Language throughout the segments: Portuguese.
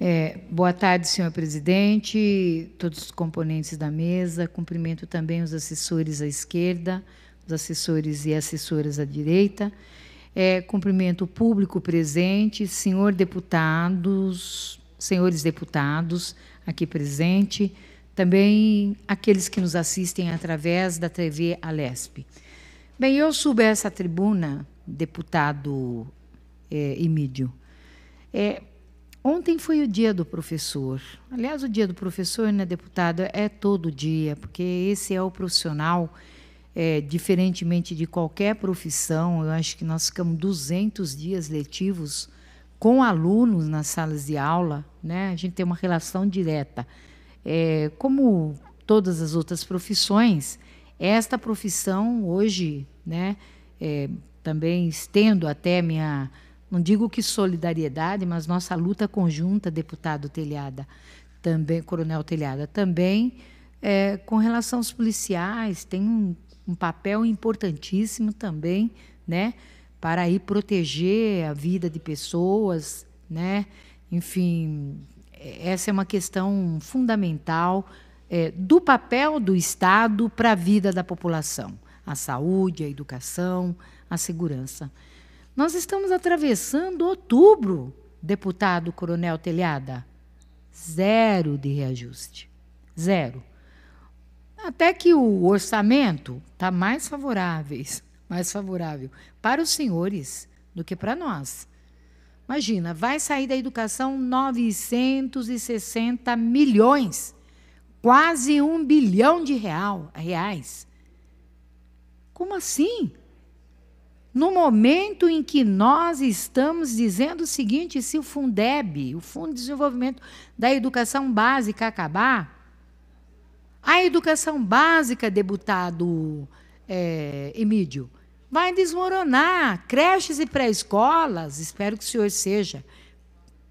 É, boa tarde, senhor presidente, todos os componentes da mesa. Cumprimento também os assessores à esquerda, os assessores e assessoras à direita. É, cumprimento o público presente, senhor deputados, senhores deputados aqui presente, também aqueles que nos assistem através da TV Alesp. Bem, eu subo a essa tribuna, deputado é, Emílio, é, Ontem foi o dia do professor. Aliás, o dia do professor, né, deputada, é todo dia, porque esse é o profissional, é, diferentemente de qualquer profissão, eu acho que nós ficamos 200 dias letivos com alunos nas salas de aula, né? a gente tem uma relação direta. É, como todas as outras profissões, esta profissão hoje, né, é, também estendo até minha não digo que solidariedade, mas nossa luta conjunta, deputado Telhada, também, Coronel Telhada, também é, com relação aos policiais, tem um, um papel importantíssimo também, né, para ir proteger a vida de pessoas, né, enfim, essa é uma questão fundamental é, do papel do Estado para a vida da população, a saúde, a educação, a segurança. Nós estamos atravessando outubro, deputado Coronel Telhada. Zero de reajuste. Zero. Até que o orçamento está mais favorável, mais favorável para os senhores do que para nós. Imagina, vai sair da educação 960 milhões, quase um bilhão de real, reais. Como assim? No momento em que nós estamos dizendo o seguinte, se o Fundeb, o Fundo de Desenvolvimento da Educação Básica acabar, a educação básica, deputado é, Emílio, vai desmoronar. Creches e pré-escolas, espero que o senhor seja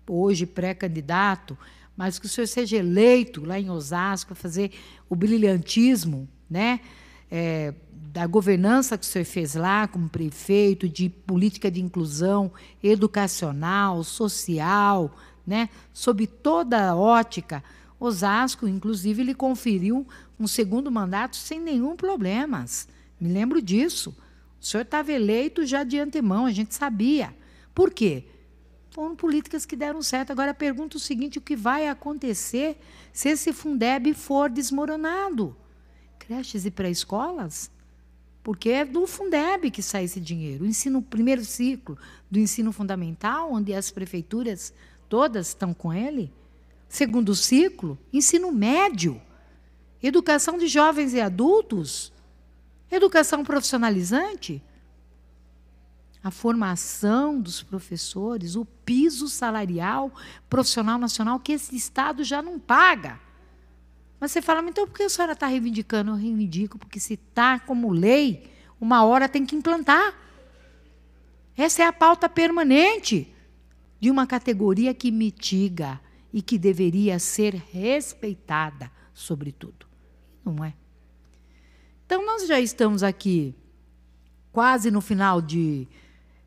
hoje pré-candidato, mas que o senhor seja eleito lá em Osasco, fazer o brilhantismo, né? é, da governança que o senhor fez lá como prefeito, de política de inclusão educacional, social, né? sob toda a ótica. Osasco, inclusive, ele conferiu um segundo mandato sem nenhum problema. Me lembro disso. O senhor estava eleito já de antemão, a gente sabia. Por quê? Foram políticas que deram certo. Agora pergunta o seguinte: o que vai acontecer se esse Fundeb for desmoronado? creches e pré-escolas, porque é do Fundeb que sai esse dinheiro. O ensino primeiro ciclo do ensino fundamental, onde as prefeituras todas estão com ele. Segundo ciclo, ensino médio, educação de jovens e adultos, educação profissionalizante, a formação dos professores, o piso salarial profissional nacional que esse Estado já não paga. Mas você fala, então por que a senhora está reivindicando? Eu reivindico, porque se está como lei, uma hora tem que implantar. Essa é a pauta permanente de uma categoria que mitiga e que deveria ser respeitada, sobretudo. Não é? Então, nós já estamos aqui quase no final de.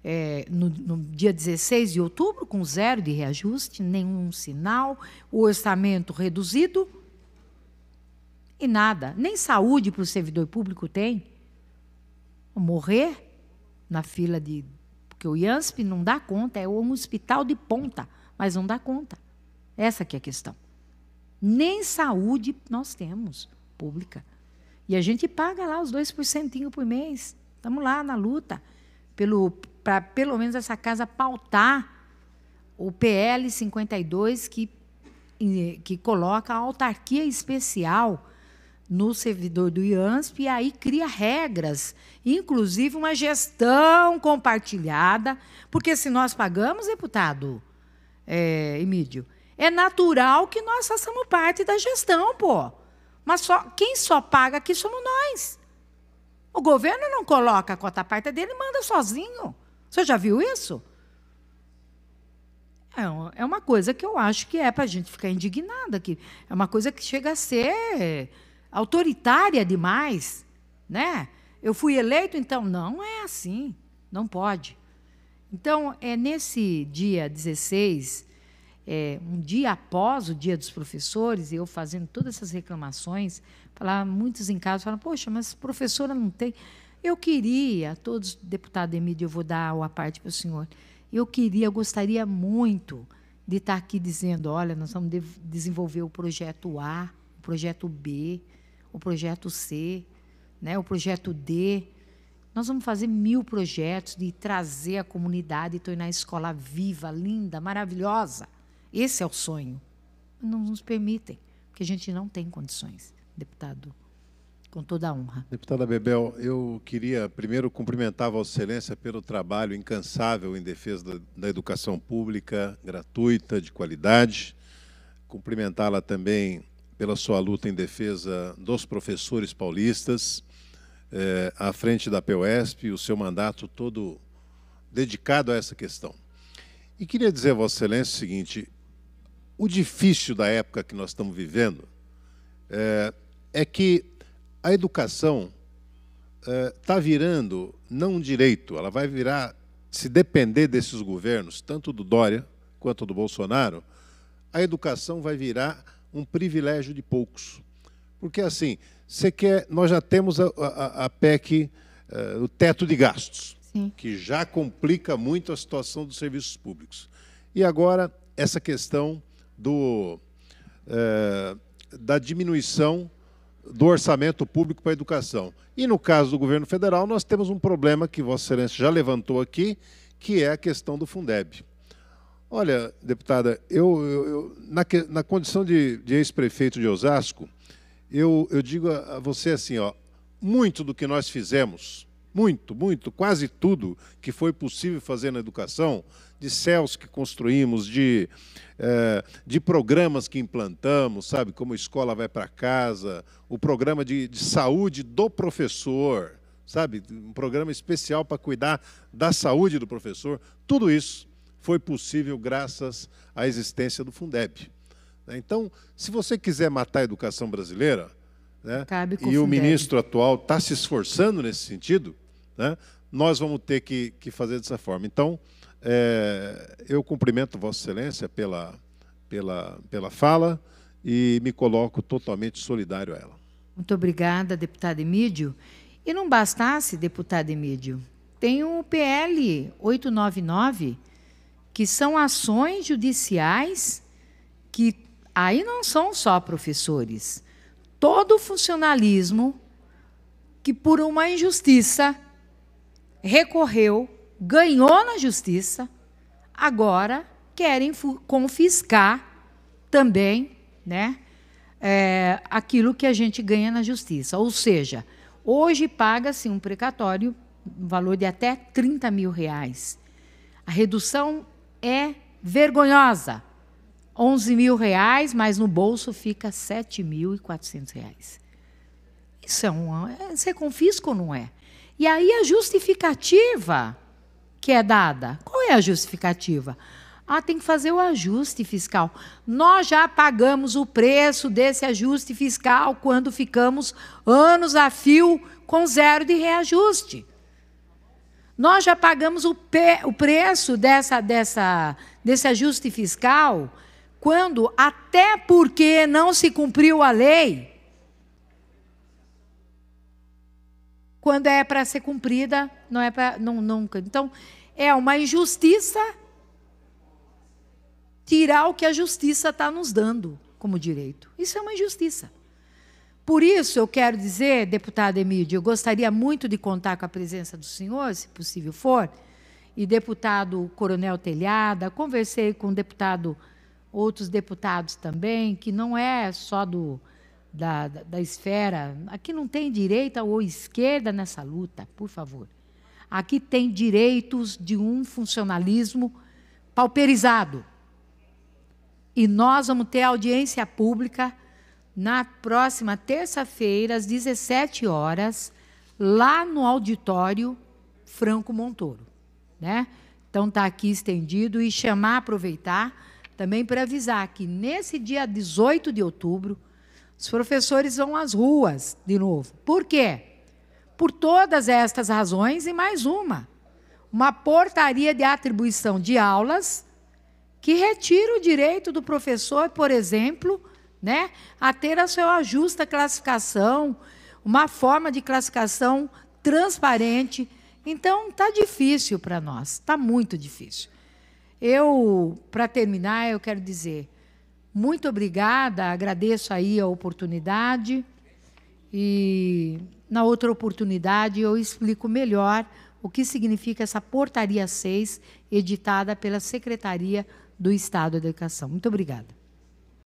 É, no, no dia 16 de outubro, com zero de reajuste, nenhum sinal, o orçamento reduzido e nada. Nem saúde para o servidor público tem. Morrer na fila de. Porque o IANSP não dá conta, é um hospital de ponta, mas não dá conta. Essa que é a questão. Nem saúde nós temos pública. E a gente paga lá os 2% por mês. Estamos lá na luta pelo para pelo menos essa casa pautar o PL 52 que que coloca a autarquia especial no servidor do IANSP e aí cria regras, inclusive uma gestão compartilhada, porque se nós pagamos, deputado é, Emílio, é natural que nós façamos parte da gestão, pô. Mas só, quem só paga aqui somos nós. O governo não coloca a cota parte dele, manda sozinho. Você já viu isso? É, é uma coisa que eu acho que é para a gente ficar indignada aqui. É uma coisa que chega a ser autoritária demais, né? Eu fui eleito, então não é assim, não pode. Então, é nesse dia 16, é, um dia após o dia dos professores, eu fazendo todas essas reclamações, falar, muitos em casa falam, poxa, mas professora não tem. Eu queria, todos, deputado Emílio, eu vou dar o parte para o senhor. Eu queria, eu gostaria muito de estar aqui dizendo, olha, nós vamos desenvolver o projeto A, o projeto B, o projeto C, né, o projeto D. Nós vamos fazer mil projetos de trazer a comunidade e tornar a escola viva, linda, maravilhosa. Esse é o sonho. Não nos permitem, porque a gente não tem condições, deputado. Com toda a honra. Deputada Bebel, eu queria primeiro cumprimentar Vossa Excelência pelo trabalho incansável em defesa da educação pública, gratuita, de qualidade. Cumprimentá-la também pela sua luta em defesa dos professores paulistas, eh, à frente da PESP, o seu mandato todo dedicado a essa questão. E queria dizer a Vossa Excelência o seguinte: o difícil da época que nós estamos vivendo é, é que a educação está eh, é, virando não um direito, ela vai virar, se depender desses governos, tanto do Dória quanto do Bolsonaro, a educação vai virar um privilégio de poucos. Porque assim, você quer, nós já temos a, a, a PEC, uh, eh, o teto de gastos, Sim. que já complica muito a situação dos serviços públicos. E agora essa questão do, uh, da diminuição do orçamento público para a educação. E no caso do governo federal, nós temos um problema que Vossa Excelência já levantou aqui, que é a questão do Fundeb. Olha, deputada, eu, eu, eu na, na, condição de, de ex-prefeito de Osasco, eu, eu digo a, a, você assim, ó, muito do que nós fizemos, muito, muito, quase tudo que foi possível fazer na educação, de céus que construímos, de, é, de programas que implantamos, sabe, como escola vai para casa, o programa de, de saúde do professor, sabe, um programa especial para cuidar da saúde do professor, tudo isso foi possível graças à existência do Fundeb. Né? Então, se você quiser matar a educação brasileira, né, e o, ministro atual está se esforçando nesse sentido, né, nós vamos ter que, que, fazer dessa forma. Então, é, eu cumprimento Vossa Excelência pela, pela, pela fala e me coloco totalmente solidário a ela. Muito obrigada, deputado Emídio. E não bastasse, deputado Emídio, tem o PL 899 que são ações judiciais que aí não são só professores. Todo funcionalismo que, por uma injustiça, recorreu, ganhou na justiça, agora querem confiscar também né, é, aquilo que a gente ganha na justiça. Ou seja, hoje paga-se um precatório, um valor de até 30 mil reais. A redução é vergonhosa. 11 mil reais, mas no bolso fica 7.400 reais. Isso é um. Você é, é confisca ou não é? E aí a justificativa que é dada. Qual é a justificativa? Ah, tem que fazer o ajuste fiscal. Nós já pagamos o preço desse ajuste fiscal quando ficamos anos a fio com zero de reajuste. Nós já pagamos o, pe, o preço dessa, dessa, desse ajuste fiscal quando, até porque não se cumpriu a lei, quando é para ser cumprida, não é para. Não, nunca. Então, é uma injustiça tirar o que a justiça está nos dando como direito. Isso é uma injustiça. Por isso, eu quero dizer, deputado Emílio, eu gostaria muito de contar com a presença do senhor, se possível for, e deputado Coronel Telhada, conversei com deputado, outros deputados também, que não é só do, da, da, da esfera. Aqui não tem direita ou esquerda nessa luta, por favor. Aqui tem direitos de um funcionalismo pauperizado. E nós vamos ter audiência pública na próxima terça-feira, às 17 horas, lá no auditório Franco Montoro. Né? Então está aqui estendido e chamar, aproveitar também para avisar que nesse dia 18 de outubro, os professores vão às ruas de novo. Por quê? Por todas estas razões e mais uma. Uma portaria de atribuição de aulas que retira o direito do professor, por exemplo, né? A ter a sua justa classificação, uma forma de classificação transparente. Então, está difícil para nós, está muito difícil. Eu, para terminar, eu quero dizer muito obrigada, agradeço aí a oportunidade e na outra oportunidade eu explico melhor o que significa essa portaria 6 editada pela Secretaria do Estado da Educação. Muito obrigada.